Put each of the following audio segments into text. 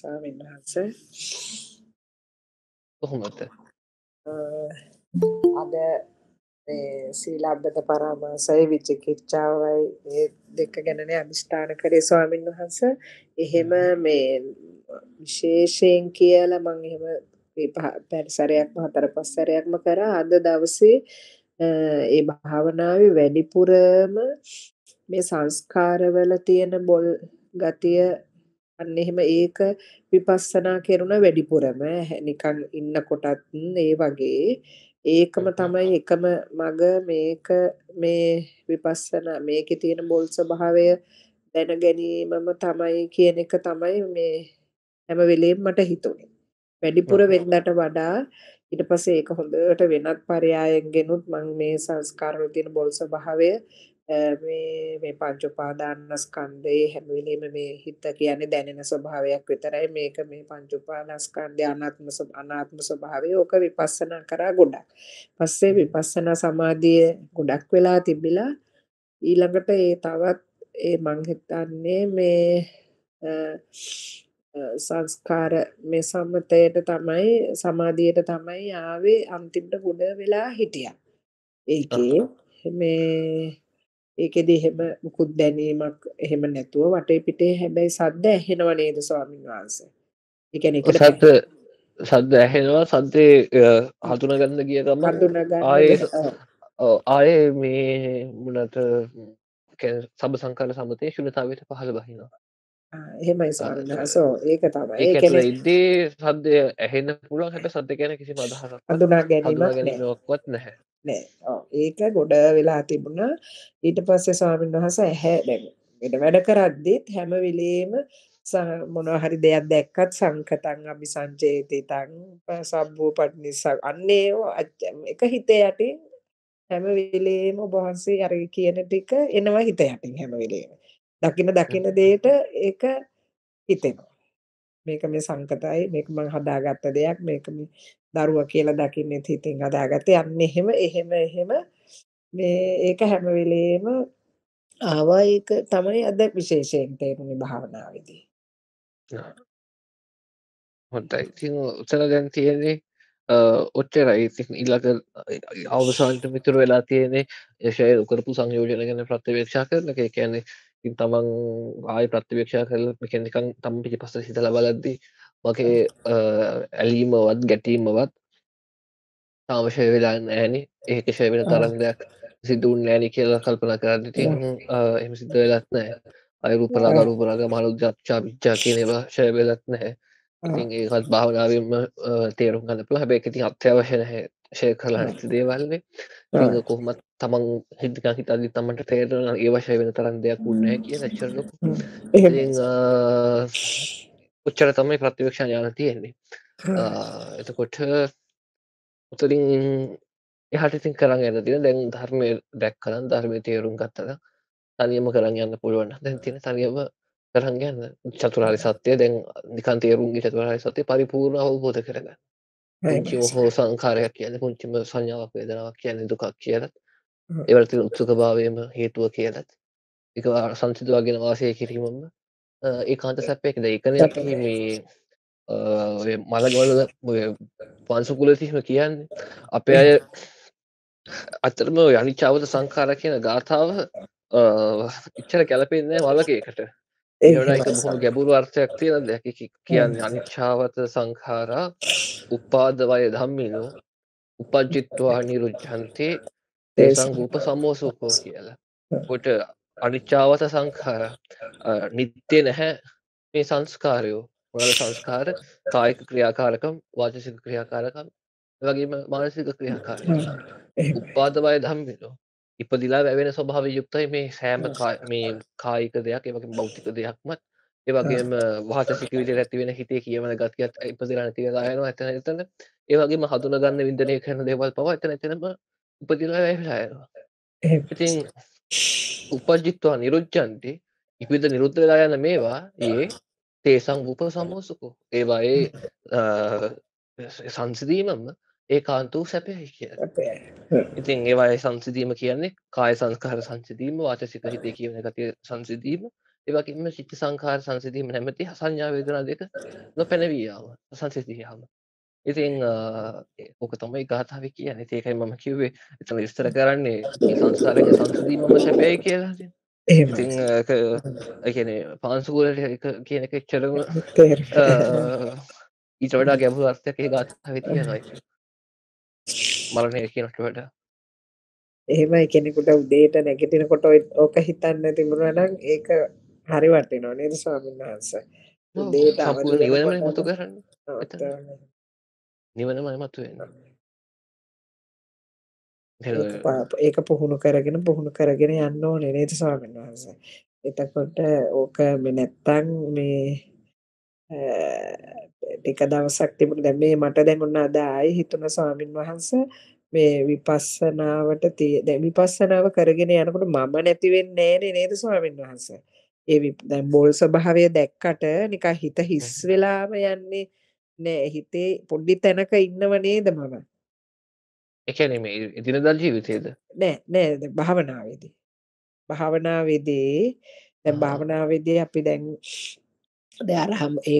ස්වාමීන් වහන්සේ කොහොමද අද මේ සීලබ්බත පරාමාසය විචිකිච්ඡාවයි මේ දෙක ගැනනේ අදිස්ථාන කරේ ස්වාමීන් වහන්ස එහෙම මේ විශේෂයෙන් කියලා මම එහෙම පරිසරයක් හතර පහ සැරයක්ම කරා අද දවසේ ඒ භාවනාවේ වැඩිපුරම මේ සංස්කාරවල තියෙන බොල් ගතිය අන්න එහෙම ඒක විපස්සනා කරන වැඩිපුරම නිකන් ඉන්නකොටත් ඒ වගේ ඒකම තමයි එකම මග මේක මේ විපස්සනා මේකේ තියෙන බොල් ස්වභාවය දැන ගැනීමම තමයි කියන එක තමයි මේ හැම වෙලෙම මට හිතුනේ වැඩිපුර වෙන්නට වඩා ඊට පස්සේ ඒක හොඳට වෙනත් පරයායන්ගෙනුත් මම මේ සංස්කාර වල තියෙන බොල් ස්වභාවය මේ මේ පංච උපාදානස්කන්ධයේ හැම වෙලෙම මේ හිත කියන්නේ දැනෙන ස්වභාවයක් විතරයි මේක මේ පංච උපාදානස්කන්ධය අනාත්ම අනාත්ම ස්වභාවය ඕක විපස්සනා කරා ගොඩක්. පස්සේ විපස්සනා සමාධිය ගොඩක් වෙලා තිබිලා ඊළඟට ඒ තවත් ඒ මං හිතන්නේ මේ සංස්කාර මේ සම්මතයට තමයි සමාධියට තමයි ආවේ අන්තිමට ගොඩ වෙලා හිටියා. ඒකේ මේ ඒකෙදි එහෙම මුකුත් දැනීමක් එහෙම නැතුව වටේ පිටේ හැබැයි සද්ද ඇහෙනව නේද ස්වාමීන් වහන්සේ? ඒ කියන්නේ ඒකට සද්ද ඇහෙනවා සද්දේ හඳුන ගන්න ගිය ගමන් ආයේ ආයේ මේ මුණත සබ සංකාර සමතේ ශුන්‍යතාවයට පහළ බහිනවා එහෙමයි සෝ ඒක තමයි ඒ කියන්නේ ඉද්දී සද්දය ඇහෙන්න පුළුවන් හැබැයි සද්ද ගැන කිසිම අදහසක් හඳුනා ගැනීමක් නැහැ නෑ ඒක ගොඩ වෙලා තිබුණ ඊට පස්සේ ස්වාමීන් වහස ඇහැ දැ වැඩ කරද්දිත් හැම විලේම මොන හරි දෙයක් දැක්කත් සංකතන් අභි සංචේතිතන් සබ්බූ පට නිසා අන්නේ එක හිතේ යටින් හැම විලේම ඔබහන්සේ අර කියන ටික එනවා හිත යටින් හැම විලේම දකින දකින දේට ඒක හිතෙනවා මේක මේ සංකතයි මේක මම හදාගත්ත දෙයක් මේක මේ දරුවා කියලා දකින්නේ හිතින් හදාගත්තේ යන්නේ එහෙම එහෙම එහෙම මේ ඒක හැම වෙලෙම ආවා ඒක තමයි අද විශේෂයෙන් තේරුනේ භාවනාවේදී හොඳයි ඉතින් උතන දැන් තියෙන්නේ ඔච්චරයි ඉතින් ඊළඟ අවසානට මිතුරු වෙලා තියෙන්නේ ඒ ෂේ කරපු සංයෝජන ගැන ප්‍රත්‍යවේක්ෂා කරන එක. ඒ කියන්නේ තමන් ආය ප්‍රත්තිවේක්ෂා කරල මෙකනිකන් තම පිටි පස හිතල බලද්දී මගේ ඇලීමවත් ගැටීමවත් තාමශය වෙලා නෑනේ ඒකශය වෙන තරම් දෙයක් සිදුවන් නෑනි කියලා කල්පන කරන්න ති එම සිද්ධ වෙලත් නෑ අයුරුපරා ගරුපරග මලු ජක්ෂා විච්චා කියනවා ශය වෙලත් නැහැ ඒත් භාවනාවම තේරුම් ගන්න පුළ හැබැ එකති අත්‍යවශයන ශය කරලා නැති දේවල්වේ කොහොමත් තමන් හිදක හිතද තමට තේරන ඒ වශය වෙන තරන් දෙයක් වුණෑ කිය නච්චර උච්චර තමයි ප්‍රතිවක්ෂ ඥාන තියෙන්නේ එතකොට උතුරින් එහටිතින් කරන්න ඇද තින දැන් ධර්මය දැක් කරන්න ධර්මය තේරුම් ගත්තද තනියම කරන්න යන්න පුළුවන් දැන් තින තනියම කරන්න යන්න චතුරාරි සත්‍යය දැන් නිකන් තේරුන්ගේ චතුරාරි සත්‍යය පරිපූර්ණ අවබෝධ කරගන්න හෝ සංකාරයක් කියන පුංචිම සංඥාවක් වේදනාවක් කියන්නේ දුකක් කියලත් එවලති උත්සක භාවයම හේතුව කියලත් එක සංසිතුවා ගෙන වාසය කිරීමම ඒ කාන්ත සැපයකද එකන මේ මලගවල පන්සුකුලතිම කියන්න අපේ අය අතරම යනිචාවත සංකාර කියන ගාථාව ඉච්චර කැලපෙන්නේ වලකයකට ඒ ගැබුරු අර්ථයක් තියෙන දැක කියන්න අනිච්චාවත සංකාරා උපාදවය දම්මිනෝ උපජ්ජිත්වා නිරුජ්ජන්තේ රූප සම්මෝසූකෝ කියලා කොට අනිච්චාවත සංකාර නිත්‍යය නැහැ මේ සංස්කාරයෝ මොනද සංස්කාර කායික ක්‍රියාකාරකම් වාචසික ක්‍රියාකාරකම් වගේම මානසික ක්‍රියාකාර උපාදබය දම්බෙලෝ ඉපදිලා වැැවෙන ස්වභාව යුක්තයි මේ සෑම මේ කායික දෙයක් එවගේ බෞතික දෙයක්මත් ඒවගේම වාට සිකවිට ඇතිවෙන හිතේ කියවන ගතියත් ඉපදිලා නැතිව දායනවා ඇතන එතන ඒවගේම හඳුනගන්න විදනය කරන දේවල් පව ඇතන ඇතනම උපතිලා වැෑලා ඉතින් උපජිත්වා නිරුච්චන්ති ඉපිත නිරුද්ධ වෙලා යන මේවා ඒ තේසං උප සමෝසකෝ ඒවා ඒ සංසිදීමම ඒ කාන්තූ සැපයයි කිය ඉතින් ඒවායි සංසිදීම කියන්නේ කාය සංස්කාර සංසිදීම වාචසික හිතය කියන ගති සංසිදීම ඒවකින්ම චිත්ත සංකාර සංසිදීම නැමැති සංඥාවේදනා දෙක නො පැනවීාව සංසිදීයාම ඉතින් ඕක තමයි ගාථාව කියන ඒකයි මම කිව්වේ එතන විස්තර කරන්නේ සංසාරය සංසදී මම සැපයයි කියලා ඉතින් එකන පාන්සුකූලට කියන එක චරම ඊට වඩා ගැඹුරු අර්ථයක ගාථාව තියෙනයි මරණය කියනට වඩා එහෙමයි කෙනෙකුට උදේට නැගිටිනකොට ඕක හිතන්න තිබුණා නම් ඒක හරි වටිනවා නේද ස්වාමීන් වහන්සේ උදේට අවුල් නිවනමනේ මුතු කරන්නේ නිවනමයි මතුවෙන්නේ. ඒක පුහුණු කරගෙන පුහුණු කරගෙන යන්න ඕනේ නේද ස්වාමීන් වහන්සේ. එතකොට ඕක මේ නැත්තම් මේ ටික දවසක් තිබුණ දැන් මේ මට දැන් ඔන්න අද ආයේ හිතුණ ස්වාමින් වහන්සේ මේ විපස්සනාවට දැන් විපස්සනාව කරගෙන යනකොට මම නැති වෙන්නේ නෑනේ නේද ස්වාමින් වහන්සේ. ඒ දැන් බෝල් ස්වභාවය දැක්කට නිකන් හිත හිස් වෙලාම යන්නේ නෑ හිතේ පොඩ්ඩි තැනක ඉන්නව නේද මම? ඒ කියන්නේ මේ එදිනදා ජීවිතේද? නෑ නෑ භාවනාවේදී. භාවනාවේදී දැන් භාවනාවේදී අපි දැන් දයාරහම් ඒ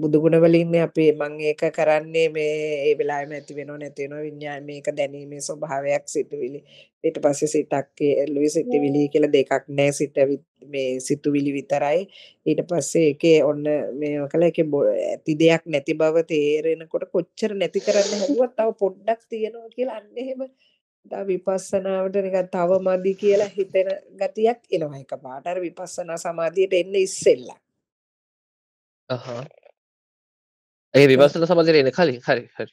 බුදුගුණ වලින් අපේ මං ඒක කරන්නේ මේ ඒ වෙලාවෙම ඇති වෙනව නැති වෙනව විඤ්ඤාණ මේක දැනීමේ ස්වභාවයක් සිතුවිලි ඊට පස්සේ සිතක් එළුවේ සිතුවිලි කියලා දෙකක් නැහැ සිත මේ සිතුවිලි විතරයි ඊට පස්සේ ඒකේ ඔන්න මේ කළා ඒකේ ඇති දෙයක් නැති බව තේරෙනකොට කොච්චර නැති කරන්න හැදුවත් තව පොඩ්ඩක් තියෙනවා කියලා අන්න එහෙම තව විපස්සනාවට නිකන් තව මදි කියලා හිතෙන ගතියක් එනවා එකපාරට අර විපස්සනා සමාධියට එන්න ඉස්සෙල්ලා ඒ විවසන සමතර එන කලින් හරි හරි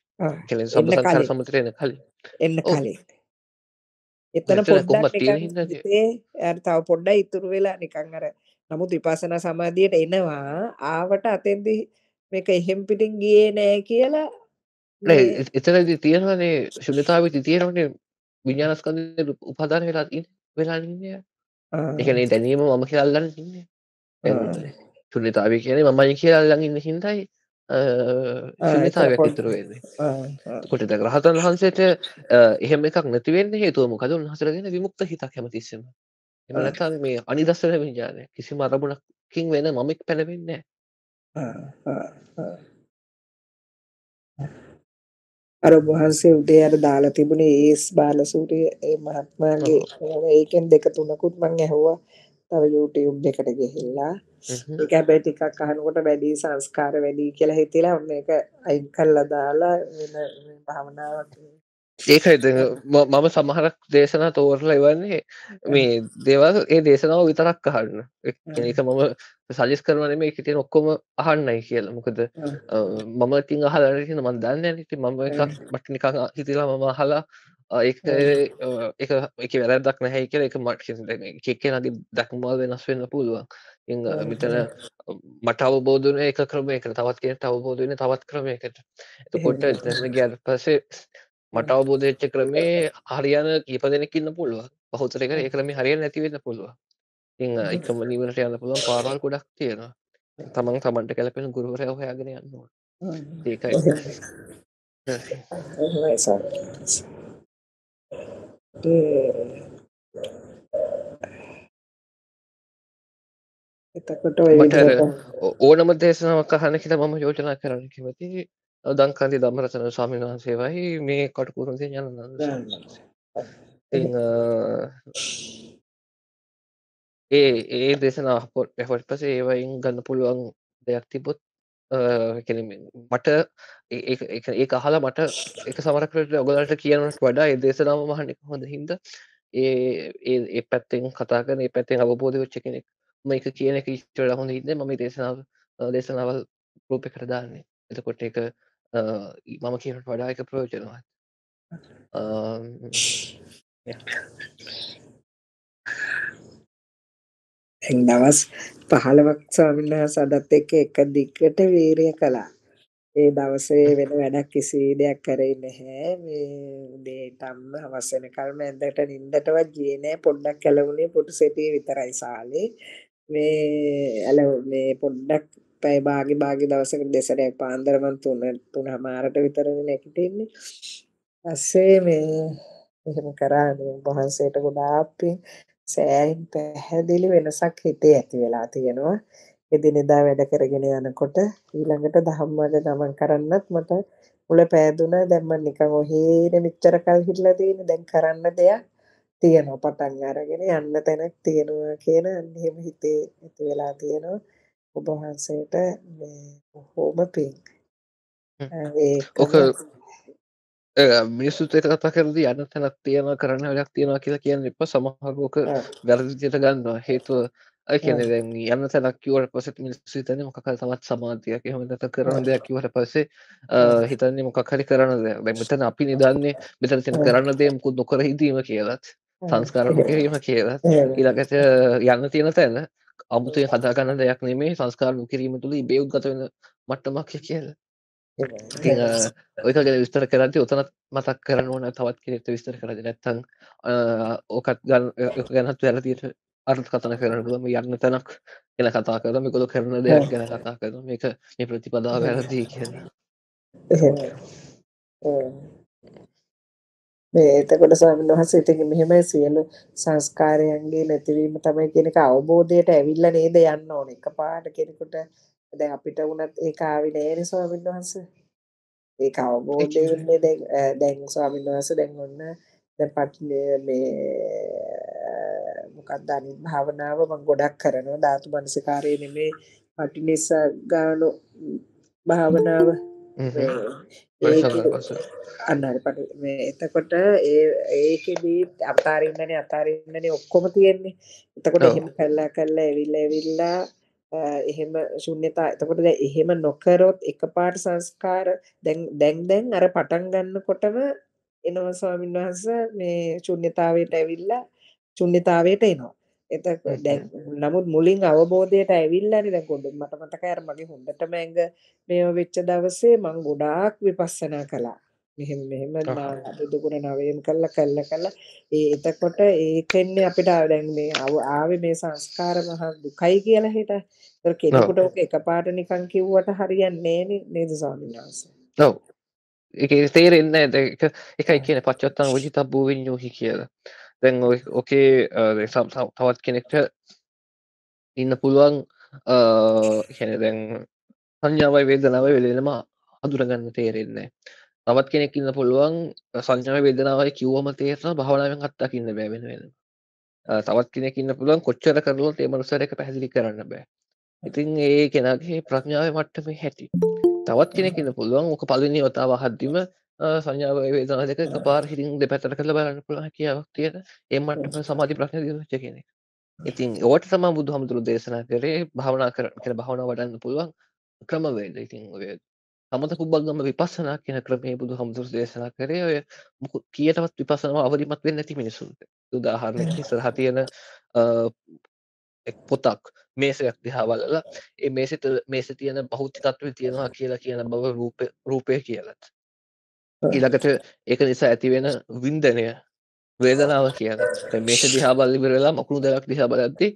සබ සංසාර සමතර එන කලින් එන්න කලින් එතන තව පොඩ්ඩ ඉතුරු වෙලා නිකං අර නමුත් විපසන සමාධියට එනවා ආවට අතෙන්දි මේක එහෙම් පිටින් ගියේ නෑ කියලා නෑ එතනදී තියෙනවානේ ශුන්‍යතාවෙදි තියෙනවනේ විඥානස්කන්ධය උපදාන වෙලා ඉන්න වෙලා ඉන්නේ ඒ කියන්නේ දැනීම මම කියලා අල්ලන්නේ ඉන්නේ ශුල්ලතාව කියන මයි කියලා ලඟින්න හින්දයි ශුල්ලතාවයක් ඉතුරවෙන්නේ කොට ද රහතන් වහන්සේට එහෙම එකක් නැතිවෙන්න හේතුවම කදුන් හසරගෙන විමුක්ත හිතක් හැමතිස්සම එම නැතා මේ අනිදස්සන විඥානය කිසිම අරමුණකින් වෙන මමෙක් පැලවෙන්නේ අර වහන්සේ උදේ අර දාලා තිබුණේ ඒස් බාලසූරිය ඒ මහත්මයාගේ ඒකෙන් දෙක තුනකුත් මම ඇහුවා තව YouTube එකට ගිහිල්ලා ගැබේ ටිකක් අහනකොට වැඩි සංස්කාර වැඩි කියලා හිතලා ඔන්න ඒක අයින් කරලා දාලා වෙන භාවනාවක් ඒකයි මම සමහරක් දේශනා තෝරලා එවන්නේ මේ දේවල් ඒ දේශනාව විතරක් අහන්න ඒක මම සජස් කරවන මේ හිටියන ඔක්කොම අහන්නයි කියලා මොකද මම ඉතින් අහලා හිටින මම දන්නේ නැහැ ඉතින් මම එකක් මට නිකන් හිතලා මම අහලා ඒක එක එක වැරද්දක් නැහැ කියලා එක මට කෙනෙක්ගේ දක්මවල් වෙනස් වෙන්න පුළුවන් මෙතන මට අවබෝධන එක ක්‍රමයකට තවත් කියට අවබෝධන තවත් ක්‍රමයකට එතකොට ගැ පසේ මට අවබෝධච්ච ක්‍රමේ හරියන කීප දෙනෙකින්න පුළුව පහොතරක ඒ ක්‍රම හරිය නැතිවෙන්න පුළුව එකම නිවනට යන්න පුළුවන් පාරල් ගොඩක් තියෙනවා තමන් තමන්ට කැලපෙන ගුරුවරය හොයාගෙන යන්නවා ඒකයි ඒ එතකොට ඕනම දේශනාවක් අහන කියලා මම යෝජනා කරන්න කැමති දංකන්දි දම්මරතන ස්වාමීන් වහන්සේවයි මේ කටකුරුන්සේ යන ඒ ඒ දේශනා පොට් පොට් පස ඒවයින් ගන්න පුළුවන් දෙයක් තිබොත් මට ඒ අහලා මට එක සමරකට ඔගලට කියනට වඩා ඒ දේශනාව මහනෙක් හොඳ හින්ද ඒ ඒ පැත්තෙන් කතාගන පැතිෙන් අවබෝධ වෙච්ච කෙනෙක් මේක කියන එක ඉච්චට හොඳ හිද මම දේශනාව දේශනාවල් රූපය කරදාන්නේ එතකොට එක මම කියනට වඩා එක ප්‍රයෝජනවත් දවස් පහළවක් ස්වාමින්හ සදත් එක එක දික්කට වීරය කළා ඒ දවසේ වෙන වැඩක් කිසි දෙයක් කරේ නැහැ මේ උදේටම අවසන කල්ම ඇඳට නින්දටවත් ගියේ නැහැ පොඩ්ඩක් කැලවුනේ පුටු සෙටි විතරයි සාලේ මේ ඇල මේ පොඩ්ඩක් පැය භාගි භාගි දවසක දෙසරයක් පාන්දර මන් තුන තුන හමාරට විතරනේ නැගිටින්නේ. ඇස්සේ මේ එහෙම කරානේ වහන්සේට ගොඩාක් පින් සෑයින් පැහැදිලි වෙනසක් හිතේ ඇති වෙලා තියෙනවා. එදිනෙදා වැඩ කරගෙන යනකොට ඊළඟට ධම්මග ගමන් කරන්නත් මට මුල පෑදුනා දැන් මම නිකන් ඔහේනේ මෙච්චර කල් හිටලා තියෙන්නේ දැන් කරන්න දෙයක් තියෙනවා පටන් අරගෙන යන්න තැනක් තියෙනවා කියන එහෙම හිතේ ඇති වෙලා තියෙනවා ඔබ වහන්සේට මේ බොහොම පිං ඔක මිනිස්සුත් එක කතා කරදී යන්න තැනක් තියෙනවා කරන්න වැඩක් තියෙනවා කියලා කියන්න එපා සමහර ඕක වැරදි විදියට ගන්නවා හේතුව ඒ කියන්නේ දැන් යන්න තැනක් කිව්වට පස්සේ මිනිස්සු හිතන්නේ මොකක් හරි තවත් සමාධියක් එහෙම නැත්නම් කරන දෙයක් කිව්වට පස්සේ හිතන්නේ මොකක් හරි කරන දෙයක් දැන් මෙතන අපි නිදන්නේ මෙතන තියෙන කරන්න දේ මොකුත් නොකර හිටීම කියලාත් සංස්කරණය කිරීම කියලා ඉලකට යන්න තියෙන තැන අමුතුය හදා ගන්න දෙයක් නෙමේ සංස්කාරණු කිරීම තුළ බේ උද්ගත වෙන මට්ටමක්ය කියලා ඔයකගේ විස්තර කරන්ති ඔතනත් මතක් කරන්න ඕන තවත් කිරෙත විස්තර කරද නැත්තං ඕකත් ගන්න ගැනත් වැලතියට අර්ථ කතන කරනම යන්න තැනක් ගැන කතා කරම කොළ කරන දෙයක් ගැන කතා කර මේක මේ ප්‍රතිපදා වැරදී කියන මේ එතකොට ස්වාමීන් වහන්සේ ඉතින් මෙහෙම සියලු සංස්කාරයන්ගේ නැතිවීම තමයි කියන එක අවබෝධයට ඇවිල්ලා නේද යන්න ඕනේ. එකපාරට කෙනෙකුට දැන් අපිට වුණත් ඒක ආවේ නෑනේ ස්වාමීන් වහන්සේ. ඒක අවබෝධයෙන්නේ දැන් දැන් ස්වාමීන් වහන්සේ දැන් ඔන්න දැන් පටිනේ මේ මොකක්ද අනිත් භාවනාව මම ගොඩක් කරනවා ධාතු මනසිකාරයේ නෙමේ පටිනිස ගානු භාවනාව අන්නට එතකොට ඒ ඒක බීත් අතාරන්නන අතාරන්නන ඔක්කොම තියෙන්නේ එතකොට එහෙම කල්ලා කල්ලා ඇවිල්ල ඇවිල්ලා එහෙම ශුන්්‍යතා එතකොට ද එහෙම නොකරොත් එක පාට සංස්කාර දැන් දැන් දැන් අර පටන් ගන්න කොටම එනවා ස්වාමින් වහස මේ චුන්්‍යතාවයට ඇවිල්ලා චුන්්‍යතාවයට එනවා එතකොට දැන් නමුත් මුලින් අවබෝධයට ඇවිල්ලානේ දැන් ගොඩ මට මතකයි අර මගේ හොඳටම ඇඟ මේව වෙච්ච දවසේ මම ගොඩාක් විපස්සනා කළා. මෙහෙම මෙහෙම දුකුණ නවයම් කළා කළා කළා ඒ එතකොට ඒකෙන්නේ අපිට දැන් මේ ආවේ මේ සංස්කාර මහ දුකයි කියලා හිට. ඒතර කෙනෙකුට ඔක එකපාරට නිකන් කිව්වට හරියන්නේ නෑනේ නේද ස්වාමීන් වහන්සේ. ඔව්. ඒක තේරෙන්නේ නැහැ. ඒක එකයි කියන පච්චත්තං වජිතබ්බෝ විඤ්ඤෝහි කියලා. දැන් ඕකේ තවත් කෙනෙක්ට ඉන්න පුළුවන් හෙන දැන් සංඥාවයි වේදනාවයි වෙලෙනම අදුරගන්න තේරෙන්නේ තවත් කෙනෙක් ඉන්න පුළුවන් සංඥාව වේදනාවයි කිව්වම තේරෙන භාවනාවෙන් අත්දකින්න බෑ වෙන වෙනම තවත් කෙනෙක් ඉන්න පුළුවන් කොච්චර කරලුවත් ඒ මනුස්සයාට ඒක පැහැදිලි කරන්න බෑ ඉතින් ඒ කෙනාගේ ප්‍රඥාවේ මට්ටමේ හැටි තවත් කෙනෙක් ඉන්න පුළුවන් ඕක පළවෙනි වතාව හද්දිම සඥාව වේදනාදක පාර හිරින් දෙපැතර කළ බලන්න පුළ හැකියාවක් තියෙන එමට සමාධි ප්‍රශ්න ච කෙනෙක් ඉතින් ඕට සම බුදු හමුදුරු දේශනා කරේ භාවනා කර කියෙන භාවන වඩන්න පුළුවන් ක්‍රමවේද ඉතින් ඔය සමත කුබක්ගම විපස්සනා කියන ක්‍රමේ බුදු හමුදුරු දේශනා කරේ ඔය මුකු කියටවත් විපසනාව අවධිමත් වෙන්න ඇති මිනිසුන්ට උදාහරණ සරහ තියෙන පොතක් මේසයක් දිහාවලලා ඒ මේසත මේස තියෙන බෞද්ධ තත්ව තියෙනවා කියලා කියන බව රූපය රූපය කියලත් ඉලකට ඒක නිසා ඇතිවෙන වින්දනය වේදනාව කියන මේෂ දිහා බල්ලිබර වෙලා මකුණු දෙලක් දිහා බලද්දි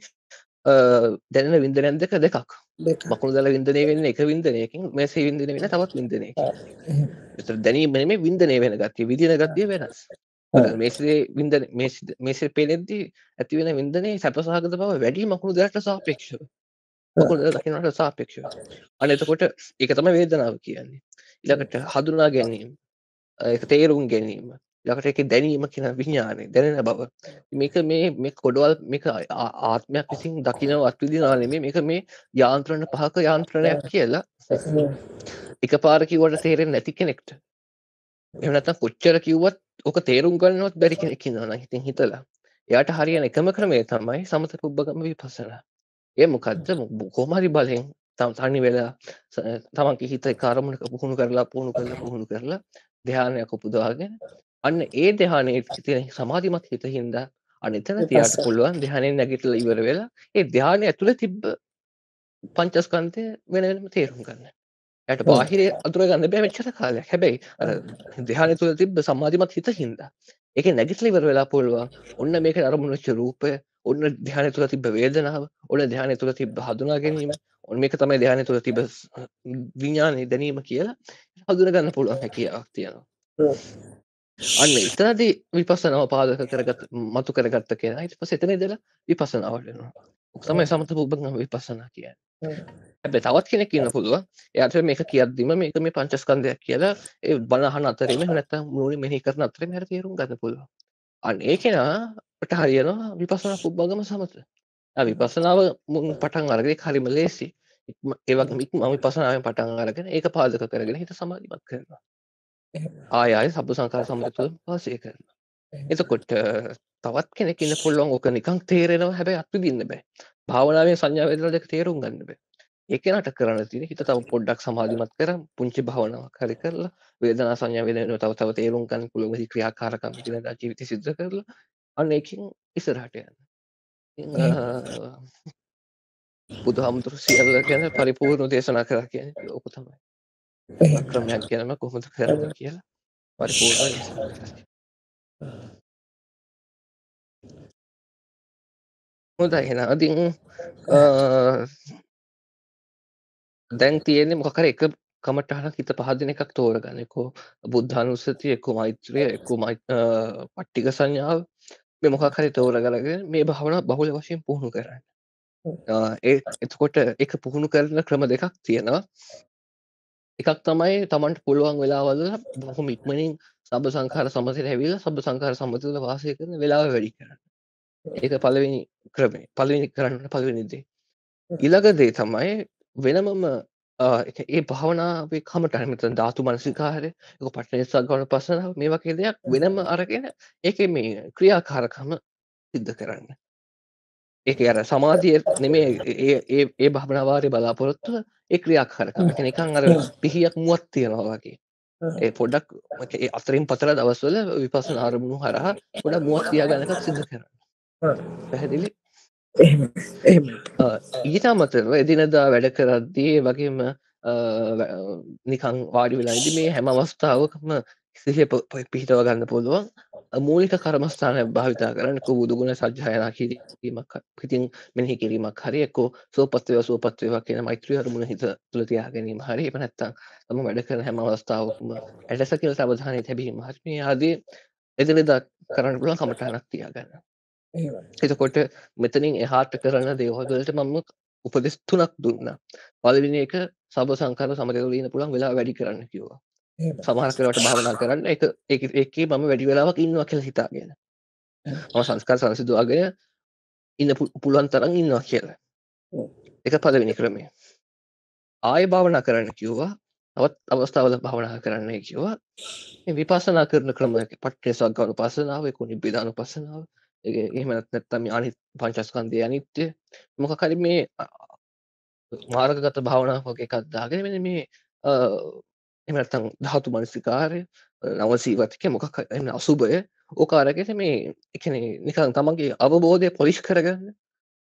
දැනෙන විින්දනයන් දෙක දෙකක් මකුණු දල විින්දනය වෙන්න එක විින්දනයකින් මේසේ විින්දන වෙන තවත් විින්දනය එත දැනීම මේ විින්දනය වෙන ගත්තිය විදින ගත්තිය වෙනස් මේසේ විින්දන මේසේ පේලෙද්දී ඇතිවෙන විින්දනය සැපසාගත බව වැඩි මකුණු දරට සාපේක්ෂ මකුණ දකිනට සාපේක්ෂ අන එතකොට එක තම වේදනාව කියන්නේ ඉලකට හඳුනා ගැනීම ඒක තේරුම් ගැනීම ලකට එක දැනීම කියෙන විඤ්ඥානය දැනෙන බව මේක මේ මේ කොඩවල් මේක ආත්මයක් විසින් දකින අත්විදිනානේ මේක මේ යාන්ත්‍රණ පහක යාන්ත්‍රණයක් කියලා එක පාරකිවට තේරෙන් නැති කෙනෙක්ට එනත කොච්චර කිව්වත් ඕක තේරුම් ගන්නවත් බැරි කෙනෙක් කියන්නන හිතින් හිතලා එයට හරියන එකම ක්‍රමේ තමයි සමත පුබ්බගම විපසන ඒ මොකක්ද කොමරි බලෙන් තනි වෙලා තමන්ගේ හිත කාරමණක පුහුණු කරලා පුහුණු කරලා පුහුණු කරලා දෙහානයක් උපුදවාගෙන අන්න ඒ දෙහානේ තිය සමාධිමත් හිත හින්දා අනිතන තියාට පුළුවන් දෙහනෙන් නැගිටල ඉවර වෙලා ඒ ධ්‍යානය ඇතුළ තිබ්බ පංචස්කන්තය වෙනම තේරුම් ගන්න යට බාහිර අතුරගන්න බෑ වෙච්චර කාලයක් හැබැයි දෙහන තුළ තිබ සමාධිමත් හිත හින්දා එක නැගිටල ඉවර වෙලා පුළුවන් ඔන්න මේක අරමුණච්ච රූපය ඔන්න ධ්‍යාන තුළ තිබ වේදනාව ඔන්න ධ්‍යාන තුළ තිබ හඳුනා ගැනීම ඔන් මේක තමයි ධ්‍යාන තුළ තිබ විඤ්ඥානය දැනීම කියලා හඳුරගන්න පුළුවන් හැකියාවක් තියෙනවා අන්න එතනදී විපසනාව පාදක කරගත් මතු කරගත්ත කියෙන ඉට පස එතන දලා විපසනාවටනවා උක්තමයි සමත පුබග විපසනා කිය ඇැබ තවත් කෙනෙ කියන්න පුළුවන් එයට මේක කියද්දිම මේක මේ පංචස්කන්දයක් කියලා ඒ බලහන අතරම නැත මුලි මෙහි කරන අතරම හැර තේරුම් ගන්න පුළුවන් අන්න ඒ කෙනාට හරියනවා විපසනා පුබ්බගම සමත විපසනාව පටන් අරගෙන කරිම ලේසි ඒවක් මික් මම පසනාවෙන් පටන් අරගෙන ඒක පාදක කරගෙන හිත සමාධිමත් කරනවා ආයය සබ සංකාර සමතු පාසය කරන එතකොට තවත් කෙනෙකින්න පුල්ලොන් ඕක නිකං තේරෙනවා හැබැයි අත්තු දින්න බෑ භාවනාවෙන් සංඥාවේදල දෙක තේරුම් ගන්න බෑ එකනට කරන්න තින හිත තව පොඩ්ඩක් සමාධිමත් කර පුංචි භාවනාව කරි කරලා වේදන සංඥාවේදන තව තව තේරුම් ගන්න පුළුවන් ක්‍රියාකාරකම් ජීවිත සිද්ධ කරලා අන්න එකින් ඉස්සරහට යන්න බුදු හාමුදුරු සියල්ල ගැන පරිපූර්ණ දේශනා කරා කියන ලෝක තමයි ක්‍රමයක් ගැනම කොහොමද කරද කියලා පරිපූර්ණ හොඳයි එහෙනම් අදින් දැන් තියෙන්නේ මොකක් හරි එක කමටහනක් හිත පහදින එකක් තෝරගන්න එකෝ බුද්ධානුස්සතිය එක්කෝ මෛත්‍රිය එක්කෝ පට්ටික සංඥාව මේ මොකක් හරි තෝරගලගෙන මේ භාවනා බහුල වශයෙන් පුහුණු කරන්න ඒ එතකොට එක පුහුණු කරන ක්‍රම දෙකක් තියෙනවා එකක් තමයි තමන්ට පුළුවන් වෙලාවල බොහොම ඉක්මනින් සබ සංකාර සමතයට හැවිල සබ සංකාර සමතිල වාසය කරන වෙලාව වැඩි කරන්න ඒක පලවෙනි ක්‍රමේ පලවෙනි කරන්න පලවෙනිදේ ඉලගදේ තමයි වෙනමම ඒ භාවනාව කමටන මෙත ධාතු මනසිකාරය එක පටනනිසා ගවන පසනාව මේ වගේ දෙයක් වෙනම අරගෙන ඒක මේ ක්‍රියාකාරකම සිද්ධ කරන්න ඒක අර සමාධිය නෙමේ ඒ භාවනවාරය බලාපොරොත්තුව ඒ ක්‍රියාකාරකම නිකං අර පිහියක් මුවත් තියෙනවා වගේ ඒ පොඩක් ඒ අතරින් පතර දවස්වල විපසන අරමුණු හරහා ගොඩක් මුවත් තියා ගන්නකක් සිද්ධ කරන්න පැහැදිලි ඊට අමතරව එදිනදා වැඩ කරද්දී වගේම නිකං වාඩි වෙලායිද මේ හැම අවස්ථාවකම සිහ පිහිටව ගන්න පුළුවන් මූලික කරමස්ථානය භාවිතා කරන්න බුදුගුණ සජ්ජායනා කිරීමක් පිතින් මෙහි කිරීමක් හරියකෝ සෝපත්වය සෝපත්වය කියන මෛත්‍රී අරමුණ හිත තුළ තියා ගැනීම හරි එප නැත්තං තම වැඩ කරන හැම අවස්ථාවකම ඇටසකල් සබධානය තැබීම හත්මේ ආදී එදිනෙදා කරන්න පුළුවන් කමටානක් තියාගන්න එතකොට මෙතනින් එහාට කරන දේවල්වලට මම උපදෙස් තුනක් දුන්න පලවිනි එක සබ සංකර සමතලීන පුළන් වෙලා වැඩි කරන්න කිවවා සමහර කරට භාවනා කරන්න එක එකේ මම වැඩි වෙලාවක් ඉන්නවා කියලා හිතාගෙන ම සංස්කාර සංසිදුවාගෙන ඉන්න පුළුවන් තරන් ඉන්නවා කියලා එක පලවිනි ක්‍රමය ආය භාවනා කරන්න කිව්වා තවත් අවස්ථාවල භාවනා කරන්නේ කිව්වා විපසනා කරන ක්‍රමක පට්ටේ සක්ගවනු පසනාව කුණි බිධානු පසනාව එහමත් නැත්තම අනි පංචස්කන්දය අනිත්‍ය මොකකරි මේ මාරගත භාවනාවක එකක්දාගෙන මෙ මේ එමත්තං ධාතු මනසිකාරය නවසීවතික මොකක් එන්න අසුභය ඕකාරගෙත මේ එකන නිකන් තමන්ගේ අවබෝධය පොලිෂ් කරගන්න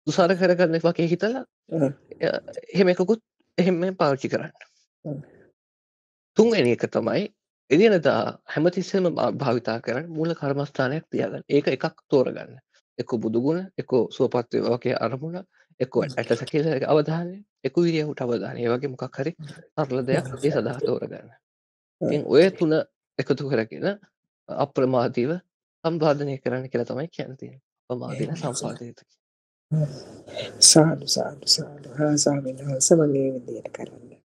තුසාර කරගන්න වගේ හිතලා එහෙමකුත් එහෙම පාච්චි කරන්න තුන්ගනි එක තමයි එදිනදා හැමතිස්සම භාවිතා කරන්න මුල කර්මස්ථානයක් තියාගන්න ඒක එකක් තෝරගන්න එක බුදුගුණ එක සුවපත්ව වගේ අරමුණ එක ඇට සැකිල අවධානය එක විරියහුට අවධානය වගේ මොකක් හරි අරල දෙයක් ඒ සඳහා තෝරගන්න ඔය තුන එකතු කරගෙන අප්‍රමාදීව සම්බාධනය කරන්න කියලා තමයි කියැනතිය පමාදින සම්පාදයතකි සාඩු සාඩු සාඩු හා සාමෙන් හස වගේ විදියට කරන්න